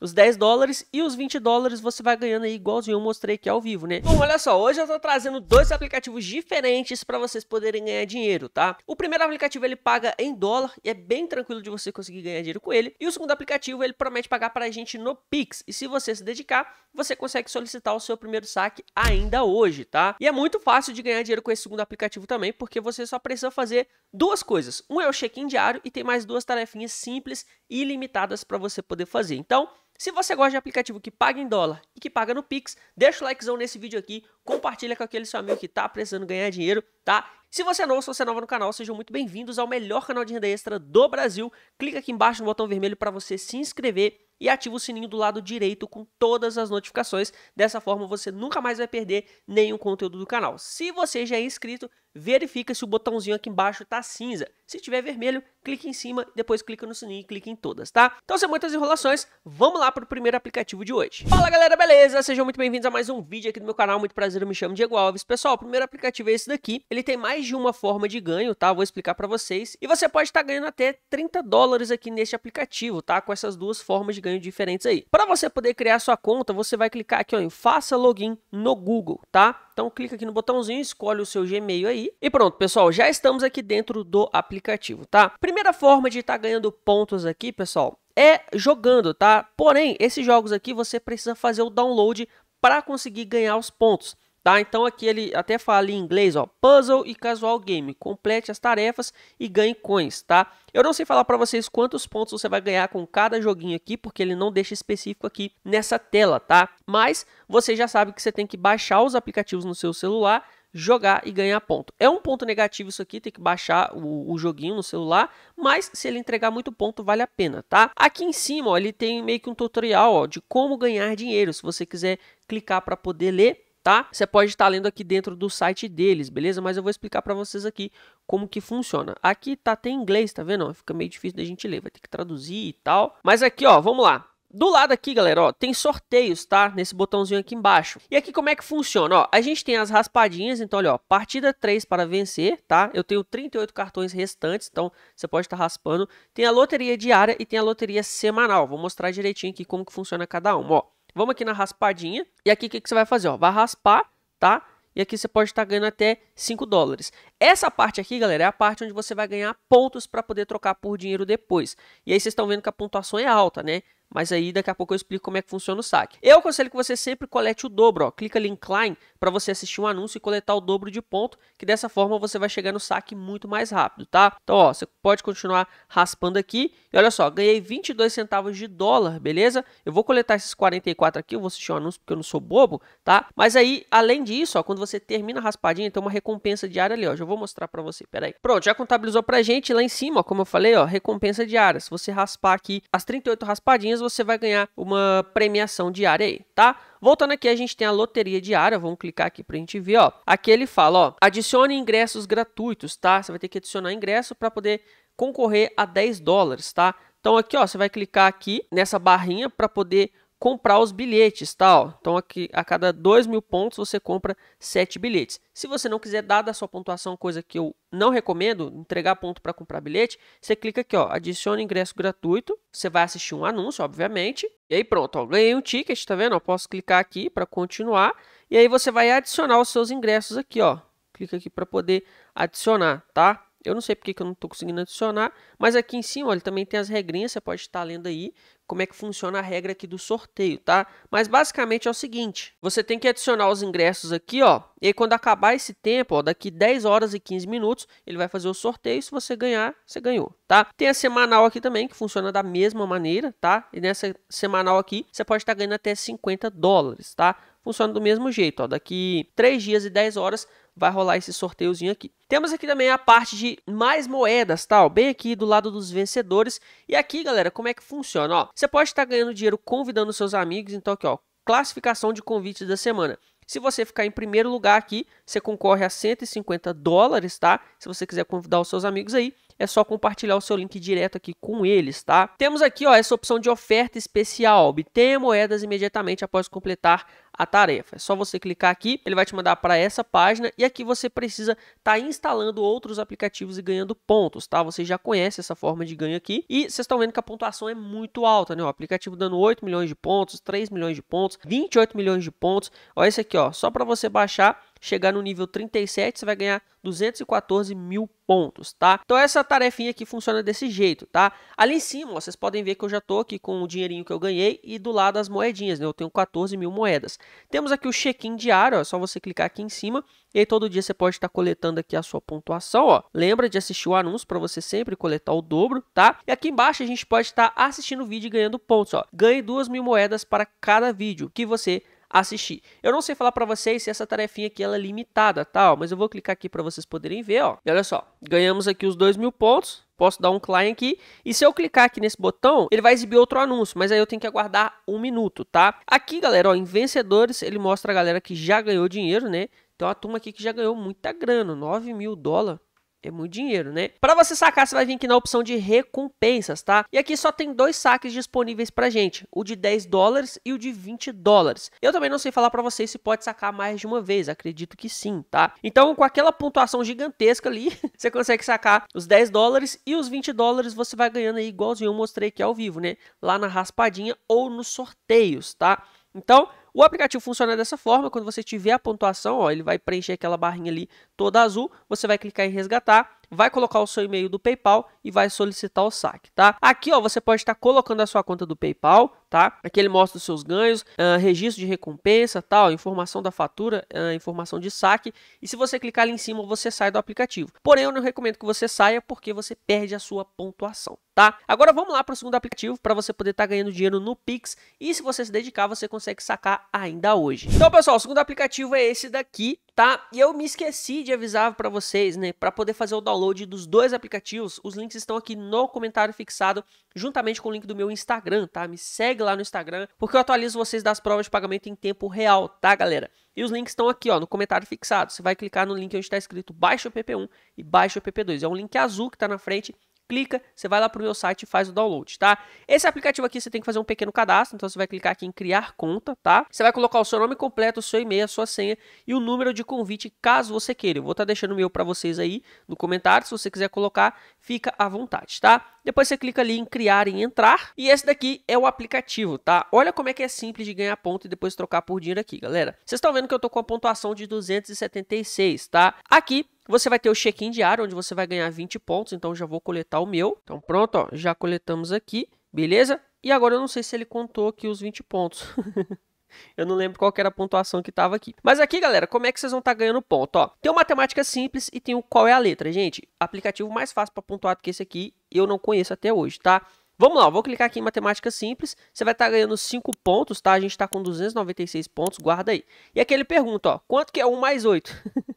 os 10 dólares e os 20 dólares você vai ganhando aí igualzinho eu mostrei aqui ao vivo, né? Bom, olha só, hoje eu tô trazendo dois aplicativos diferentes para vocês poderem ganhar dinheiro, tá? O primeiro aplicativo ele paga em dólar e é bem tranquilo de você conseguir ganhar dinheiro com ele. E o segundo aplicativo ele promete pagar pra gente no Pix. E se você se dedicar, você consegue solicitar o seu primeiro saque ainda hoje, tá? E é muito fácil de ganhar dinheiro com esse segundo aplicativo também, porque você só precisa fazer duas coisas. Um é o check-in diário e tem mais duas tarefinhas simples e limitadas para você poder fazer. Então, se você gosta de aplicativo que paga em dólar e que paga no Pix, deixa o likezão nesse vídeo aqui, compartilha com aquele seu amigo que está precisando ganhar dinheiro, tá? Se você é novo, se você é nova no canal, sejam muito bem-vindos ao melhor canal de renda extra do Brasil. Clica aqui embaixo no botão vermelho para você se inscrever e ativa o sininho do lado direito com todas as notificações. Dessa forma você nunca mais vai perder nenhum conteúdo do canal. Se você já é inscrito, verifica se o botãozinho aqui embaixo está cinza. Se tiver vermelho, clique em cima, depois clica no sininho e clique em todas, tá? Então, sem muitas enrolações, vamos lá para o primeiro aplicativo de hoje. Fala galera, beleza? Sejam muito bem-vindos a mais um vídeo aqui do meu canal, muito prazer, eu me chamo Diego Alves. Pessoal, o primeiro aplicativo é esse daqui, ele tem mais de uma forma de ganho, tá? Vou explicar para vocês. E você pode estar tá ganhando até 30 dólares aqui neste aplicativo, tá? Com essas duas formas de ganho diferentes aí. Para você poder criar sua conta, você vai clicar aqui ó, em faça login no Google, tá? Então clica aqui no botãozinho, escolhe o seu Gmail aí. E pronto, pessoal, já estamos aqui dentro do aplicativo, tá? Primeira forma de estar tá ganhando pontos aqui, pessoal, é jogando, tá? Porém, esses jogos aqui você precisa fazer o download para conseguir ganhar os pontos. Tá? Então aqui ele até fala em inglês, ó, puzzle e casual game. Complete as tarefas e ganhe coins, tá? Eu não sei falar para vocês quantos pontos você vai ganhar com cada joguinho aqui, porque ele não deixa específico aqui nessa tela, tá? Mas você já sabe que você tem que baixar os aplicativos no seu celular jogar e ganhar ponto. É um ponto negativo isso aqui, tem que baixar o, o, joguinho no celular, mas se ele entregar muito ponto, vale a pena, tá? Aqui em cima, ó, ele tem meio que um tutorial ó, de como ganhar dinheiro, se você quiser clicar para poder ler tá? Você pode estar tá lendo aqui dentro do site deles, beleza? Mas eu vou explicar para vocês aqui como que funciona. Aqui tá até em inglês, tá vendo? Fica meio difícil da gente ler, vai ter que traduzir e tal. Mas aqui, ó, vamos lá. Do lado aqui, galera, ó, tem sorteios, tá? Nesse botãozinho aqui embaixo. E aqui como é que funciona, ó? A gente tem as raspadinhas, então, olha, ó, partida 3 para vencer, tá? Eu tenho 38 cartões restantes, então você pode estar tá raspando. Tem a loteria diária e tem a loteria semanal. Vou mostrar direitinho aqui como que funciona cada uma, ó. Vamos aqui na raspadinha. E aqui o que, que, você vai fazer? Ó? Vai raspar, tá? E aqui você pode estar tá ganhando até 5 dólares. Essa parte aqui, galera, é a parte onde você vai ganhar pontos para poder trocar por dinheiro depois. E aí vocês estão vendo que a pontuação é alta, né? mas aí daqui a pouco eu explico como é que funciona o saque. Eu aconselho que você sempre colete o dobro, ó. clica ali em Klein para você assistir um anúncio e coletar o dobro de ponto, que dessa forma você vai chegar no saque muito mais rápido, tá? Então, ó, você pode continuar raspando aqui. E olha só, ganhei 22 centavos de dólar, beleza? Eu vou coletar esses 44 aqui, eu vou assistir um anúncio porque eu não sou bobo, tá? Mas aí, além disso, ó, quando você termina a raspadinha, tem uma recompensa diária ali, ó. Já vou mostrar para você, peraí. Pronto, já contabilizou pra gente lá em cima, ó, como eu falei, ó, recompensa diária. Se você raspar aqui as 38 raspadinhas, dias você vai ganhar uma premiação diária aí, tá? Voltando aqui, a gente tem a loteria diária, vamos clicar aqui para a gente ver, ó. Aqui ele fala, ó, adicione ingressos gratuitos, tá? Você vai ter que adicionar ingresso para poder concorrer a 10 dólares, tá? Então aqui, ó, você vai clicar aqui nessa barrinha para poder comprar os bilhetes, tal. Então aqui a cada 2 mil pontos você compra 7 bilhetes. Se você não quiser dar da sua pontuação, coisa que eu não recomendo, entregar ponto para comprar bilhete, você clica aqui, ó, adiciona ingresso gratuito. Você vai assistir um anúncio, obviamente. E aí pronto, ó, ganhei um ticket, tá vendo? Eu posso clicar aqui para continuar. E aí você vai adicionar os seus ingressos aqui, ó. Clica aqui para poder adicionar, tá? Eu não sei porque que eu não estou conseguindo adicionar, mas aqui em cima, olha, também tem as regrinhas, você pode estar tá lendo aí como é que funciona a regra aqui do sorteio, tá? Mas basicamente é o seguinte, você tem que adicionar os ingressos aqui, ó, e aí quando acabar esse tempo, ó, daqui 10 horas e 15 minutos, ele vai fazer o sorteio, se você ganhar, você ganhou, tá? Tem a semanal aqui também, que funciona da mesma maneira, tá? E nessa semanal aqui, você pode estar tá ganhando até 50 dólares, tá? Funciona do mesmo jeito, ó, daqui 3 dias e 10 horas, vai rolar esse sorteiozinho aqui. Temos aqui também a parte de mais moedas, tal, tá? bem aqui do lado dos vencedores. E aqui, galera, como é que funciona? Ó, você pode estar ganhando dinheiro convidando seus amigos. Então, aqui, ó, classificação de convites da semana. Se você ficar em primeiro lugar aqui, você concorre a 150 dólares, tá? Se você quiser convidar os seus amigos aí, é só compartilhar o seu link direto aqui com eles, tá? Temos aqui, ó, essa opção de oferta especial. Obter moedas imediatamente após completar a tarefa. É só você clicar aqui, ele vai te mandar para essa página e aqui você precisa estar tá instalando outros aplicativos e ganhando pontos, tá? Você já conhece essa forma de ganho aqui e vocês estão vendo que a pontuação é muito alta, né? O aplicativo dando 8 milhões de pontos, 3 milhões de pontos, 28 milhões de pontos. Olha esse aqui, ó, só para você baixar chegar no nível 37, você vai ganhar 214 mil pontos, tá? Então essa tarefinha aqui funciona desse jeito, tá? Ali em cima, ó, vocês podem ver que eu já tô aqui com o dinheirinho que eu ganhei e do lado as moedinhas, né? Eu tenho 14 mil moedas. Temos aqui o check-in diário, ó, é só você clicar aqui em cima e aí todo dia você pode estar tá coletando aqui a sua pontuação, ó. Lembra de assistir o anúncio para você sempre coletar o dobro, tá? E aqui embaixo a gente pode estar tá assistindo o vídeo e ganhando pontos, ó. Ganhe 2 mil moedas para cada vídeo que você assistir. Eu não sei falar para vocês se essa tarefinha aqui ela é limitada, tal, mas eu vou clicar aqui para vocês poderem ver, ó. E olha só, ganhamos aqui os dois mil pontos, posso dar um clique aqui, e se eu clicar aqui nesse botão, ele vai exibir outro anúncio, mas aí eu tenho que aguardar um minuto, tá? Aqui, galera, ó, em vencedores, ele mostra a galera que já ganhou dinheiro, né? Então, a turma aqui que já ganhou muita grana, 9 mil dólares, é muito dinheiro, né? Para você sacar, você vai vir aqui na opção de recompensas, tá? E aqui só tem dois saques disponíveis pra gente, o de 10 dólares e o de 20 dólares. Eu também não sei falar para vocês se pode sacar mais de uma vez, acredito que sim, tá? Então, com aquela pontuação gigantesca ali, você consegue sacar os 10 dólares e os 20 dólares você vai ganhando aí igualzinho eu mostrei aqui ao vivo, né? Lá na raspadinha ou nos sorteios, tá? Então, o aplicativo funciona dessa forma, quando você tiver a pontuação, ó, ele vai preencher aquela barrinha ali toda azul, você vai clicar em resgatar, vai colocar o seu e-mail do PayPal e vai solicitar o saque, tá? Aqui, ó, você pode estar colocando a sua conta do PayPal, tá? Aqui ele mostra os seus ganhos, uh, registro de recompensa, tal, informação da fatura, uh, informação de saque. E se você clicar ali em cima, você sai do aplicativo. Porém, eu não recomendo que você saia porque você perde a sua pontuação, tá? Agora vamos lá para o segundo aplicativo para você poder estar tá ganhando dinheiro no Pix e se você se dedicar, você consegue sacar ainda hoje. Então, pessoal, o segundo aplicativo é esse daqui, tá? E eu me esqueci de avisar para vocês, né? Para poder fazer o download dos dois aplicativos, os links estão aqui no comentário fixado, juntamente com o link do meu Instagram, tá? Me segue lá no Instagram, porque eu atualizo vocês das provas de pagamento em tempo real, tá, galera? E os links estão aqui, ó, no comentário fixado. Você vai clicar no link onde está escrito baixa o PP1 e baixa o PP2. É um link azul que está na frente clica, você vai lá para o meu site e faz o download, tá? Esse aplicativo aqui você tem que fazer um pequeno cadastro, então você vai clicar aqui em criar conta, tá? Você vai colocar o seu nome completo, o seu e-mail, a sua senha e o número de convite, caso você queira. Eu vou estar tá deixando o meu para vocês aí no comentário, se você quiser colocar, fica à vontade, tá? Depois você clica ali em criar, em entrar. E esse daqui é o aplicativo, tá? Olha como é que é simples de ganhar ponto e depois trocar por dinheiro aqui, galera. Vocês estão vendo que eu tô com a pontuação de 276, tá? Aqui você vai ter o check-in diário, onde você vai ganhar 20 pontos. Então, já vou coletar o meu. Então, pronto, ó, já coletamos aqui, beleza? E agora eu não sei se ele contou aqui os 20 pontos. Eu não lembro qual era a pontuação que estava aqui. Mas aqui, galera, como é que vocês vão estar tá ganhando ponto? Ó, tem o matemática simples e tem o qual é a letra. Gente, aplicativo mais fácil para pontuar do que esse aqui, eu não conheço até hoje, tá? Vamos lá, vou clicar aqui em matemática simples, você vai estar tá ganhando 5 pontos, tá? A gente está com 296 pontos, guarda aí. E aqui ele pergunta, ó, quanto que é 1 mais 8?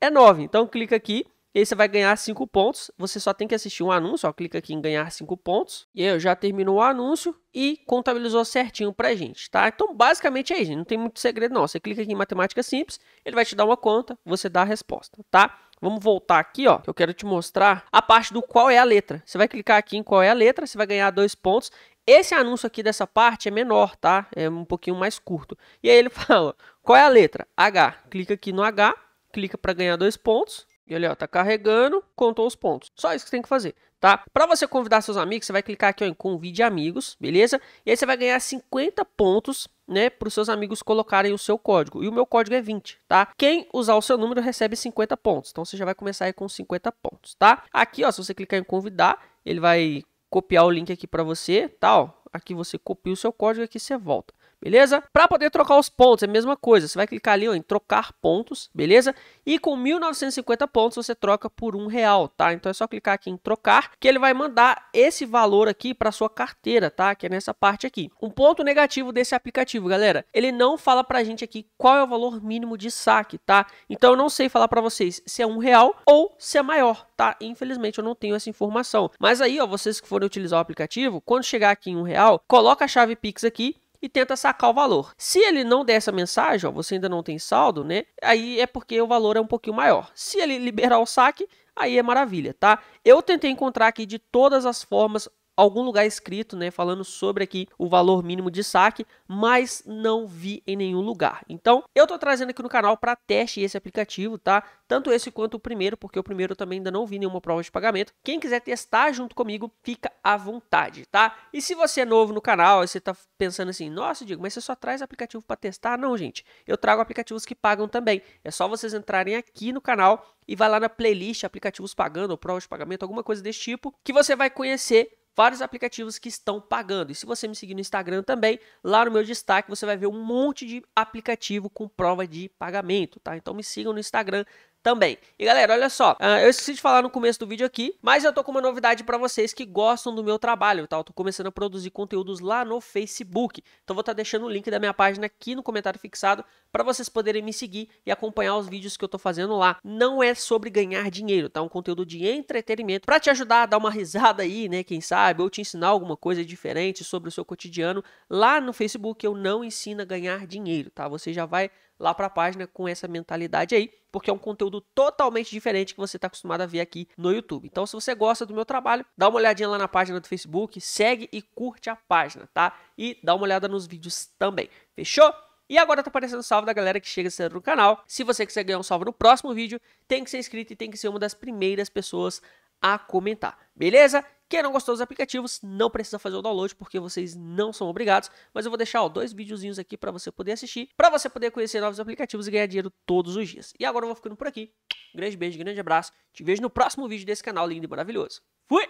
é 9, então clica aqui, e aí você vai ganhar 5 pontos. Você só tem que assistir um anúncio, ó, clica aqui em ganhar 5 pontos. E aí já terminou o anúncio e contabilizou certinho pra gente, tá? Então basicamente é isso, não tem muito segredo não. Você clica aqui em matemática simples, ele vai te dar uma conta, você dá a resposta, tá? Vamos voltar aqui, ó, que eu quero te mostrar a parte do qual é a letra. Você vai clicar aqui em qual é a letra, você vai ganhar dois pontos. Esse anúncio aqui dessa parte é menor, tá? É um pouquinho mais curto. E aí ele fala, qual é a letra? H. Clica aqui no H, clica para ganhar dois pontos. E olha, ó, tá carregando, contou os pontos. Só isso que você tem que fazer, tá? Para você convidar seus amigos, você vai clicar aqui ó, em convide amigos, beleza? E aí você vai ganhar 50 pontos, né, para os seus amigos colocarem o seu código. E o meu código é 20, tá? Quem usar o seu número recebe 50 pontos. Então você já vai começar aí com 50 pontos, tá? Aqui, ó, se você clicar em convidar, ele vai copiar o link aqui para você, Tá, aqui você copia o seu código, aqui você volta beleza? Para poder trocar os pontos, é a mesma coisa. Você vai clicar ali ó, em trocar pontos, beleza? E com 1.950 pontos você troca por um real, tá? Então é só clicar aqui em trocar, que ele vai mandar esse valor aqui para sua carteira, tá? Que é nessa parte aqui. Um ponto negativo desse aplicativo, galera, ele não fala para a gente aqui qual é o valor mínimo de saque, tá? Então eu não sei falar para vocês se é um real ou se é maior, tá? Infelizmente eu não tenho essa informação. Mas aí, ó, vocês que forem utilizar o aplicativo, quando chegar aqui em um real, coloca a chave Pix aqui e tenta sacar o valor. Se ele não der essa mensagem, ó, você ainda não tem saldo, né? Aí é porque o valor é um pouquinho maior. Se ele liberar o saque, aí é maravilha, tá? Eu tentei encontrar aqui de todas as formas algum lugar escrito, né, falando sobre aqui o valor mínimo de saque, mas não vi em nenhum lugar. Então, eu tô trazendo aqui no canal para teste esse aplicativo, tá? Tanto esse quanto o primeiro, porque o primeiro eu também ainda não vi nenhuma prova de pagamento. Quem quiser testar junto comigo, fica à vontade, tá? E se você é novo no canal, e você tá pensando assim: "Nossa, Diego, mas você só traz aplicativo para testar?" Não, gente. Eu trago aplicativos que pagam também. É só vocês entrarem aqui no canal e vai lá na playlist aplicativos pagando ou prova de pagamento, alguma coisa desse tipo, que você vai conhecer vários aplicativos que estão pagando. E se você me seguir no Instagram também, lá no meu destaque você vai ver um monte de aplicativo com prova de pagamento, tá? Então me sigam no Instagram também. E galera, olha só, uh, eu esqueci de falar no começo do vídeo aqui, mas eu tô com uma novidade para vocês que gostam do meu trabalho, tá? Eu tô começando a produzir conteúdos lá no Facebook. Então vou estar tá deixando o link da minha página aqui no comentário fixado para vocês poderem me seguir e acompanhar os vídeos que eu tô fazendo lá. Não é sobre ganhar dinheiro, tá? Um conteúdo de entretenimento para te ajudar a dar uma risada aí, né, quem sabe, ou te ensinar alguma coisa diferente sobre o seu cotidiano. Lá no Facebook eu não ensino a ganhar dinheiro, tá? Você já vai lá para a página com essa mentalidade aí, porque é um conteúdo totalmente diferente que você está acostumado a ver aqui no YouTube. Então, se você gosta do meu trabalho, dá uma olhadinha lá na página do Facebook, segue e curte a página, tá? E dá uma olhada nos vídeos também. Fechou? E agora tá aparecendo salve da galera que chega cedo no canal. Se você quiser ganhar um salve no próximo vídeo, tem que ser inscrito e tem que ser uma das primeiras pessoas a comentar, beleza? Quem não gostou dos aplicativos, não precisa fazer o download porque vocês não são obrigados, mas eu vou deixar ó, dois videozinhos aqui para você poder assistir, para você poder conhecer novos aplicativos e ganhar dinheiro todos os dias. E agora eu vou ficando por aqui. Um grande beijo, grande abraço. Te vejo no próximo vídeo desse canal lindo e maravilhoso.